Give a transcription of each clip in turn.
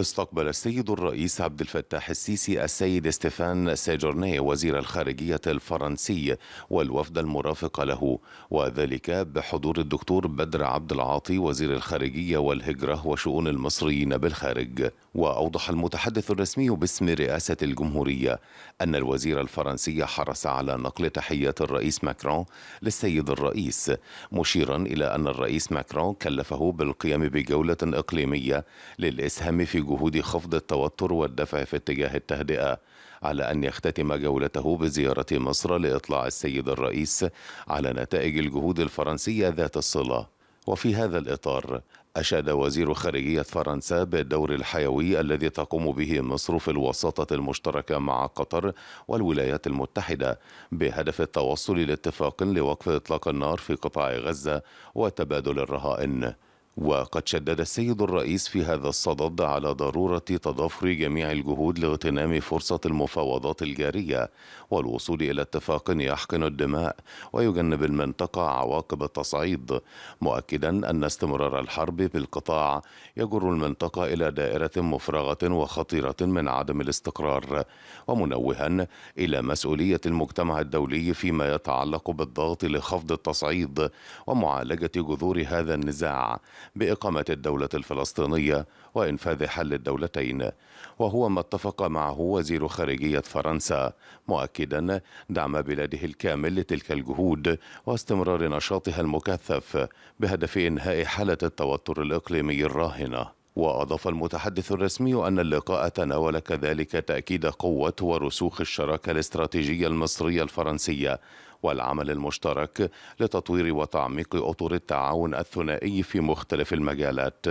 استقبل السيد الرئيس عبد الفتاح السيسي السيد ستيفان سيجورني وزير الخارجية الفرنسي والوفد المرافق له وذلك بحضور الدكتور بدر عبد العاطي وزير الخارجية والهجرة وشؤون المصريين بالخارج وأوضح المتحدث الرسمي باسم رئاسة الجمهورية أن الوزير الفرنسي حرص على نقل تحيات الرئيس ماكرون للسيد الرئيس مشيرا إلى أن الرئيس ماكرون كلفه بالقيام بجولة إقليمية للإسهام في جهود خفض التوتر والدفع في اتجاه التهدئة على أن يختتم جولته بزيارة مصر لإطلاع السيد الرئيس على نتائج الجهود الفرنسية ذات الصلة وفي هذا الإطار أشاد وزير خارجية فرنسا بالدور الحيوي الذي تقوم به مصر في الوساطة المشتركة مع قطر والولايات المتحدة بهدف التوصل لاتفاق لوقف إطلاق النار في قطاع غزة وتبادل الرهائن وقد شدد السيد الرئيس في هذا الصدد على ضرورة تضافر جميع الجهود لاغتنام فرصة المفاوضات الجارية والوصول إلى اتفاق يحقن الدماء ويجنب المنطقة عواقب التصعيد مؤكدا أن استمرار الحرب بالقطاع يجر المنطقة إلى دائرة مفرغة وخطيرة من عدم الاستقرار ومنوها إلى مسؤولية المجتمع الدولي فيما يتعلق بالضغط لخفض التصعيد ومعالجة جذور هذا النزاع بإقامة الدولة الفلسطينية وإنفاذ حل الدولتين وهو ما اتفق معه وزير خارجية فرنسا مؤكدا دعم بلاده الكامل لتلك الجهود واستمرار نشاطها المكثف بهدف إنهاء حالة التوتر الإقليمي الراهنة وأضاف المتحدث الرسمي أن اللقاء تناول كذلك تأكيد قوة ورسوخ الشراكة الاستراتيجية المصرية الفرنسية والعمل المشترك لتطوير وتعميق اطر التعاون الثنائي في مختلف المجالات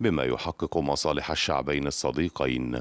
بما يحقق مصالح الشعبين الصديقين